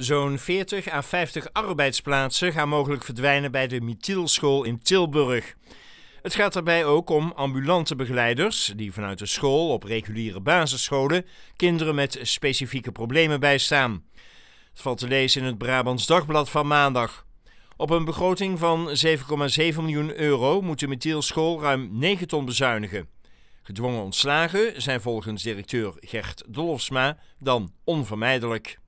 Zo'n 40 à 50 arbeidsplaatsen gaan mogelijk verdwijnen bij de Mithielschool in Tilburg. Het gaat daarbij ook om ambulante begeleiders die vanuit de school op reguliere basisscholen kinderen met specifieke problemen bijstaan. Het valt te lezen in het Brabants Dagblad van maandag. Op een begroting van 7,7 miljoen euro moet de Mithielschool ruim 9 ton bezuinigen. Gedwongen ontslagen zijn volgens directeur Gert Dolfsma dan onvermijdelijk.